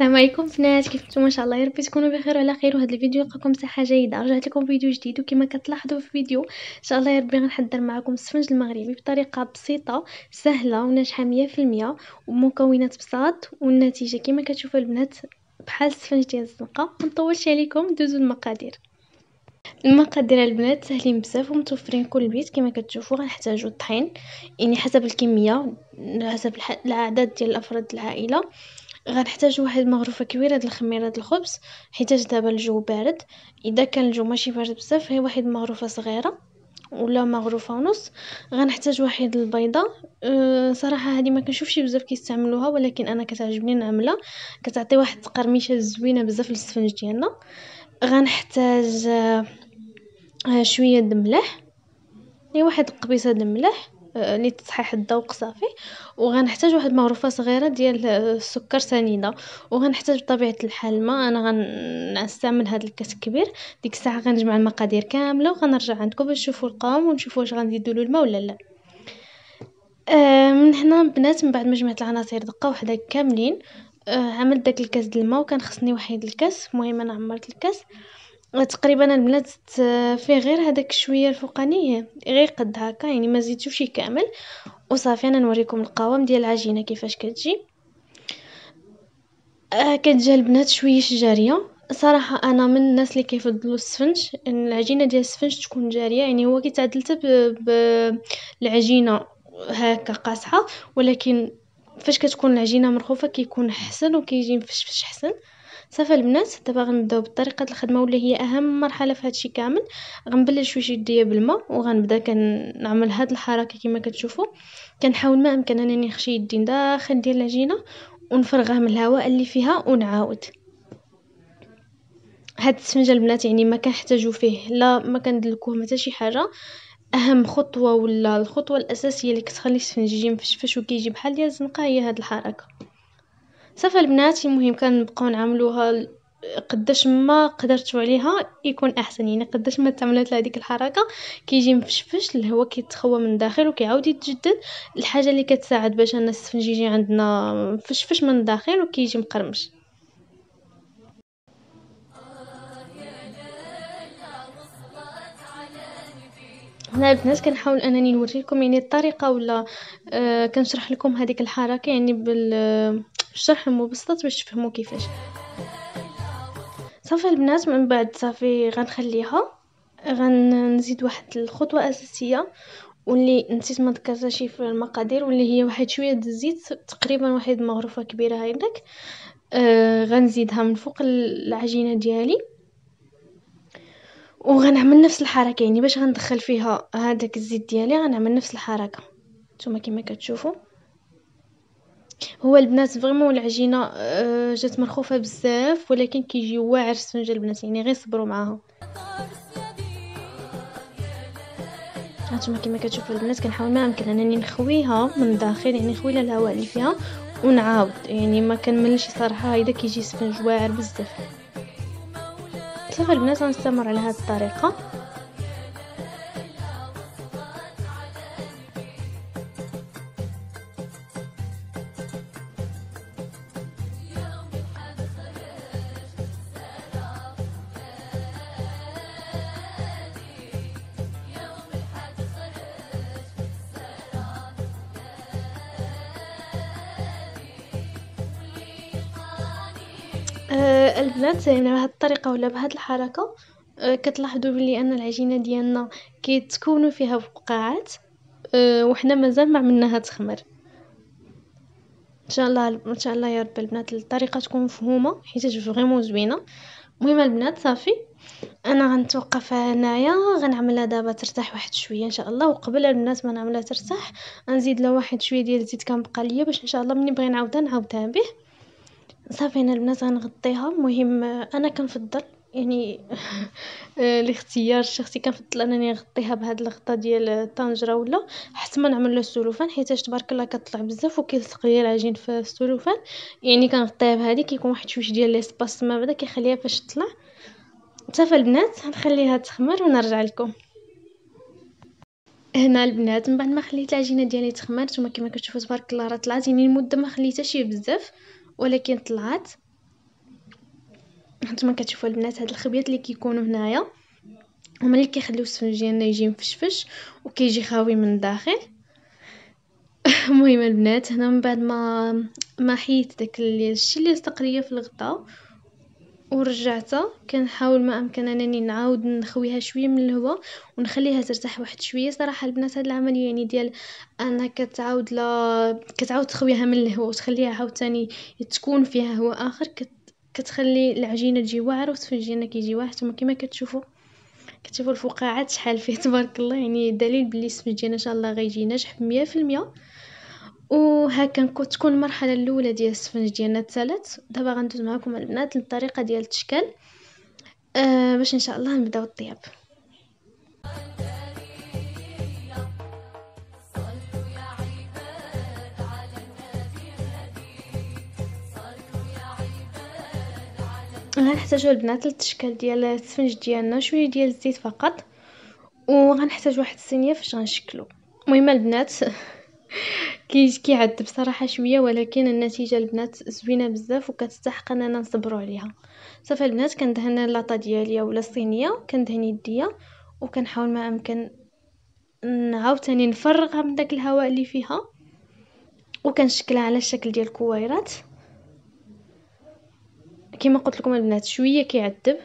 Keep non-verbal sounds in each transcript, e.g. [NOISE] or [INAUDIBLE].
السلام عليكم بنات كيف نتوما ان شاء الله يا ربي تكونوا بخير وعلى خير وهذا الفيديو يلقاكم صحه جيده رجعت لكم فيديو جديد وكما كتلاحظوا في الفيديو ان شاء الله يا ربي غنحضر معكم السفنج المغربي بطريقه بسيطه سهله وناجحه 100% ومكونات بساط والنتيجه كما كتشوفوا البنات بحال السفنج ديال الزنقه ما نطولش عليكم دوزوا المقادير المقادير البنات ساهلين بزاف ومتوفرين كل بيت كما كتشوفوا غنحتاجوا الطحين يعني حسب الكميه حسب العدد ديال افراد العائله غنحتاج واحد مغرفه كبيره ديال الخميره ديال الخبز حيتاش دابا الجو بارد اذا كان الجو ماشي بارد بزاف هي واحد مغرفه صغيره ولا مغرفه ونص غنحتاج واحد البيضه أه صراحه هذه ما كنشوفش بزاف كيستعملوها ولكن انا كتعجبني نعملها كتعطي واحد التقرميشه زوينه بزاف للسفنج ديالنا غنحتاج أه، شويه د الملح واحد القبيصه د الملح آه، لتصحيح الذوق صافي وغنحتاج واحد مغرفه صغيره ديال السكر سنيده وغنحتاج بطبيعه الحال الماء انا غنستعمل هذا الكاس الكبير ديك الساعه غنجمع المقادير كامله وغنرجع عندكم باش نشوفوا القوام ونشوفوا واش غنزيدوا له الماء ولا لا آه من هنا البنات من بعد ما جمعت العناصر دقه وحده كاملين آه عملت داك الكاس ديال الماء وكان خصني وحيد الكاس المهم انا عمرت الكاس تقريبا البنات فيه غير هذاك شويه الفوقاني غير قد هكا يعني ما زيدتوش كامل وصافي انا نوريكم القوام ديال العجينه كيفاش كتجي آه كتجي البنات شويه شجاريه صراحه انا من الناس اللي كيفضلوا السفنج العجينه ديال السفنج تكون جاريه يعني هو كيتعدل حتى بالعجينه هكا قاصحه ولكن فاش كتكون العجينه مرخوفه كيكون حسن وكيجي مفشفش حسن صافي البنات دابا غنبداو بطريقه الخدمه واللي هي اهم مرحله في هادشي كامل غنبلل شويه يديا بالماء وغنبدا كنعمل هاد الحركه كما كتشوفوا كنحاول ما امكن انني نخشي يدي داخل ديال العجينه ونفرغها من الهواء اللي فيها ونعاود هاد السفنجه البنات يعني ما كنحتاجو فيه لا ما كندلكوه ما شي حاجه اهم خطوه ولا الخطوه الاساسيه اللي كتخلي السفنج يجي مفشفش وكيجي بحال ديال الزنقه هي هاد الحركه صافا البنات المهم كنبقاو نعملوها قداش ما قدرتو عليها يكون احسن يعني قداش ما تعملت لهذيك الحركه كيجي مفشفش الهواء كيتخوى من الداخل وكيعاود يتجدد الحاجه اللي كتساعد باش ان السفنج يجي عندنا مفشفش من الداخل وكيجي مقرمش هنا البنات كنحاول انني نوريكم يعني الطريقه ولا آه كنشرح لكم هذيك الحركه يعني بال بشرح مبسط باش تفهموا كيفاش صافي البنات من بعد صافي غنخليها غنزيد واحد الخطوه اساسيه واللي نسيت ما ذكرتهاش في المقادير واللي هي واحد شويه د الزيت تقريبا واحد مغرفه كبيره هكداك آه غنزيدها من فوق العجينه ديالي وغنعمل نفس الحركه يعني باش غندخل فيها هذاك الزيت ديالي غنعمل نفس الحركه نتوما كما كتشوفوا هو البنات فريمون العجينه آه، جات مرخوفه بزاف ولكن كيجي واعر السفنجه البنات يعني غير صبروا معاها هانتوما كما كتشوفوا البنات كنحاول ما امكن انني نخويها من الداخل يعني نخوي لها الهواء اللي فيها ونعاود يعني ما كنملش صراحه هيدا كيجي سفنج واعر بزاف صافي البنات غنستمر على هذه الطريقه آه، البنات يعني بهاد الطريقه ولا بهاد الحركه آه، كتلاحظوا بلي ان العجينه ديالنا كيتكونوا فيها فقاعات آه، وحنا مازال ما عملناها تخمر ان شاء الله ان شاء الله يا رب البنات الطريقه تكون مفهومه حيت فريمون زوينه المهم البنات صافي انا غنتوقف هنايا غنعملها دابا ترتاح واحد شويه ان شاء الله وقبل البنات ما نعملها ترتاح غنزيد لها واحد شويه ديال الزيت كنبقى ليا باش ان شاء الله ملي بغي نعاودها نعاودها به صافي انا البنات غنغطيها المهم انا كنفضل يعني [LAUGHS] آه، الاختيار الشخصي كنفضل انني نغطيها بهاد الغطاء ديال الطنجره ولا حتى ما نعمل له السلوفان حيتاش تبارك الله كطلع بزاف وكيلصق ليا العجين في السلوفان يعني كنغطيها بهادي كيكون واحد شويه ديال ليسباس تما بعدا كيخليها فاش تطلع صافي البنات غنخليها تخمر ونرجع لكم هنا البنات من بعد ما خليت العجينه ديالي تخمرت وما كما كتشوفوا تبارك الله راه طلعت يعني المده ما خليتهاش بزاف ولكن طلعت هانتوما كتشوفوا البنات هاد الخبيات اللي كيكونوا هنايا هما اللي كيخليو السفنجيان يجي مفشفش وكيجي خاوي من الداخل [LAUGHS] المهم البنات هنا من بعد ما ما حيت داك الشيء اللي لصق في الغطاء ورجعتها كنحاول ما امكن انني نعاود نخويها شويه من الهواء ونخليها ترتاح واحد شويه صراحه البنات هاد العمليه يعني ديال انك كتعاود لا كتعاود تخويها من الهواء وتخليها عاوتاني تكون فيها هواء اخر كت... كتخلي العجينه تجي واعره وتفنجينا كيجي واعر تما كما كتشوفوا كتشوفوا الفقاعات شحال فيه [LAUGHS] تبارك الله يعني دليل بلي السفنجينه ان شاء الله غيجي ناجح 100% وهكا تكون المرحله الاولى ديال السفنج ديالنا تسالت دابا غندوز معكم البنات للطريقه ديال التشكيل أه باش ان شاء الله نبداو الطياب غنحتاجو البنات للتشكيل ديال السفنج ديالنا شويه ديال الزيت فقط وغنحتاج واحد الصينيه فاش غنشكلو المهم البنات [LAUGHS] كيجي يعذب صراحه شويه ولكن النتيجه البنات زوينه بزاف وكتستحق اننا نصبروا عليها صافي البنات كندهن لاطا ديالي ولا الصينيه كندهن يديا وكنحاول ما امكن عاوتاني نفرغها من داك الهواء اللي فيها وكنشكلها على الشكل ديال الكويرات كما قلت لكم البنات شويه كيعذب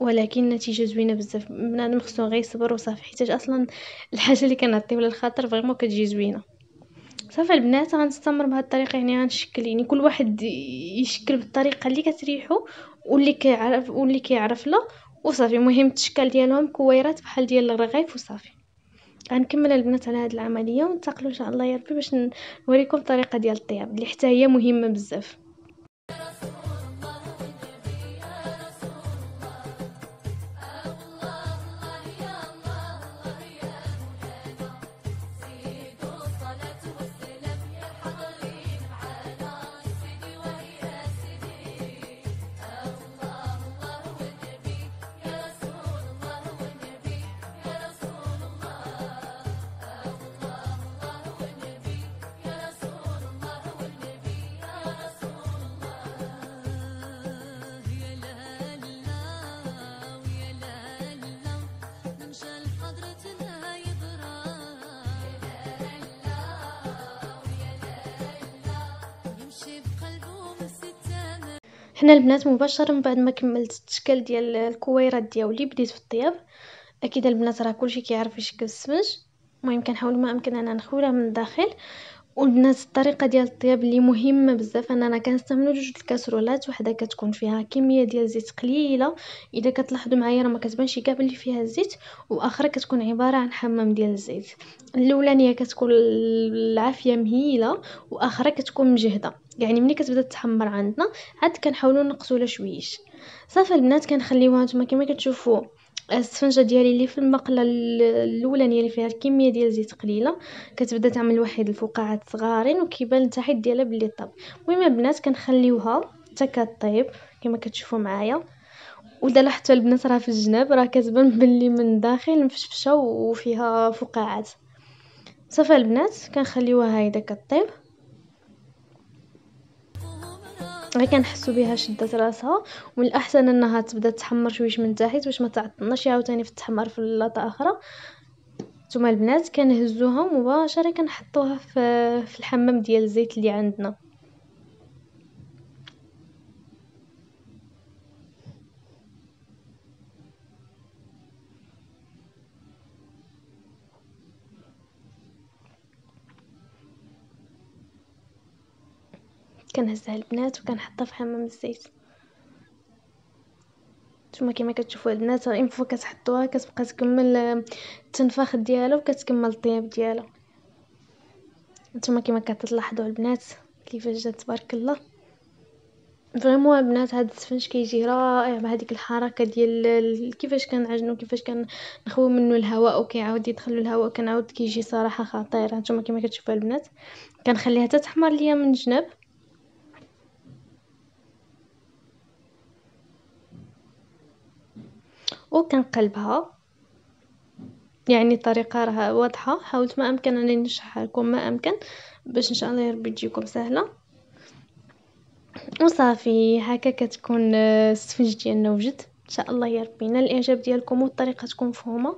ولكن النتيجه زوينه بزاف بنادم خصو غير يصبر وصافي حيت اصلا الحاجه اللي كنعطيو للخاطر فريمون كتجي زوينه صافي البنات غنستمر بهذه الطريقه يعني غنشكل يعني كل واحد يشكل بالطريقه اللي كتريحو واللي كيعرف واللي كيعرف له وصافي المهم التشكال ديالهم كويرات بحال ديال الرغيف وصافي غنكمل البنات على هذه العمليه وننتقلوا ان شاء الله يا ربي باش نوريكم الطريقه ديال الطياب اللي حتى هي مهمه بزاف حنا البنات مباشرة من بعد ما كملت التشكيل ديال الكويرات دياولي بديت في الطياب اكيد البنات راه كلشي كيعرف يشكل السمج المهم كنحاول ما امكن انا نخويها من الداخل والناس الطريقه ديال الطياب اللي مهمه بزاف اننا كنستعملو جوج الكاسرولات وحده كتكون فيها كميه ديال الزيت قليله الا كتلاحظوا معايا راه ما كتبانش كاع بلي فيها الزيت واخرى كتكون عباره عن حمام ديال الزيت الاولانيه كتكون العافيه مهيله واخرى كتكون مجهده يعني ملي كتبدا تحمر عندنا عاد كنحاولوا نقصوا لها شويش صافي البنات كنخليوها نتوما كما كتشوفوا السفنجه ديالي اللي في المقله الاولانيه اللي فيها الكميه ديال الزيت قليله كتبدا تعمل واحد الفقاعات صغارين وكيبان التحيط ديالها باللي طاب المهم البنات كنخليوها حتى كطيب كما كتشوفوا معايا ودا لاحظتوا البنات راه في الجناب راه كتبان [LAUGHS] باللي من الداخل مفشفشه وفيها فقاعات صافي البنات كنخليوها هكذا كطيب غير كنحسو بها شدات راسها ومن الاحسن انها تبدا تحمر شويش من تحت باش ما تعطلناش عاوتاني في التحمر في لاطه اخرى نتوما البنات كنهزوها مباشره كنحطوها في الحمام ديال الزيت اللي عندنا كنهزها البنات وكنحطها في حمام الزيت نتوما كما كتشوفوا البنات اون فوا كتحطوها كتبقى تكمل آه، التنفاخ ديالها وكتكمل الطياب ديالها نتوما كما كتلاحظوا البنات كيفاش جات تبارك الله فريمون البنات هاد السفنج كيجي رائع بهذيك الحركه ديال كيفاش كنعجنو كيفاش كنخوي منه الهواء وكيعاود يدخل الهواء كنعاود كيجي صراحه خطير نتوما كما كتشوفوا البنات كنخليها تتحمر ليا من الجناب وكنقلبها يعني الطريقه راه واضحه حاولت ما امكن انني نشرحها لكم ما امكن باش ان شاء الله يربي تجيكم سهله وصافي هكا كتكون آه، السفنج ديالنا وجد ان شاء الله يربي نال الاعجاب ديالكم والطريقه تكون مفهومه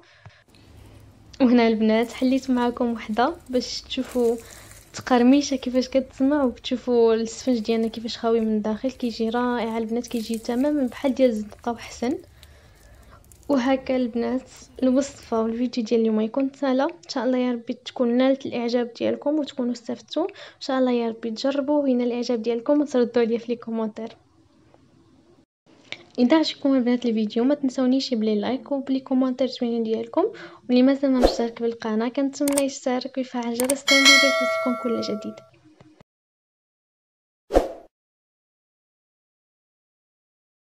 وهنا البنات حليت معكم وحده باش تشوفوا تقرميشه كيفاش كتسمع وتشوفوا السفنج ديالنا كيفاش خاوي من الداخل كيجي رائع البنات كيجي تماما بحال ديال الزنقه وحسن وهكا البنات الوصفه والفيديو ديال اليوم يكون سهله ان شاء الله يا ربي تكون نالت الاعجاب ديالكم وتكونوا استفدتوا ان شاء الله يا ربي تجربوا وينال الاعجاب ديالكم وتردوا عليا في الكومنتر اذا عجبكم البنات الفيديو ما تنسونيش بلي لايك وبلي كومنتر زوينين ديالكم واللي مازال ما مشترك بالقناه كنتمنى يشترك ويفعل جرس التنبيهات يوصلكم كل جديد